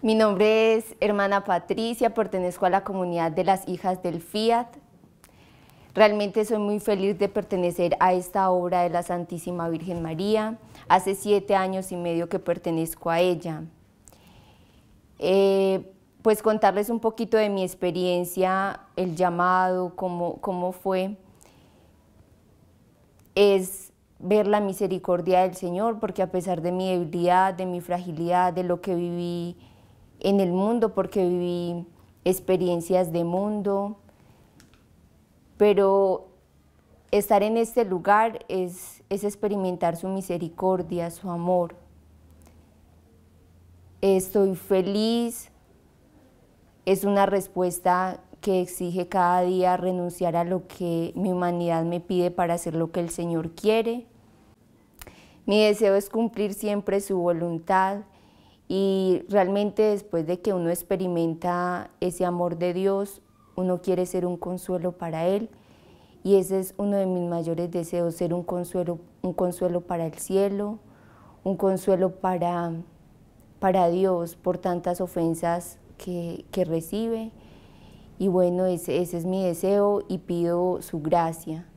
Mi nombre es hermana Patricia, pertenezco a la comunidad de las hijas del Fiat. Realmente soy muy feliz de pertenecer a esta obra de la Santísima Virgen María. Hace siete años y medio que pertenezco a ella. Eh, pues contarles un poquito de mi experiencia, el llamado, cómo, cómo fue. Es ver la misericordia del Señor, porque a pesar de mi debilidad, de mi fragilidad, de lo que viví en el mundo porque viví experiencias de mundo, pero estar en este lugar es, experimentar su misericordia, su amor. Estoy feliz, es una respuesta que exige cada día renunciar a lo que mi humanidad me pide para hacer lo que el Señor quiere. Mi deseo es cumplir siempre su voluntad y realmente después de que uno experimenta ese amor de Dios, uno quiere ser un consuelo para Él. Y ese es uno de mis mayores deseos, ser un consuelo, un consuelo para el cielo, un consuelo para, Dios por tantas ofensas que, recibe. Y bueno, ese es mi deseo y pido su gracia.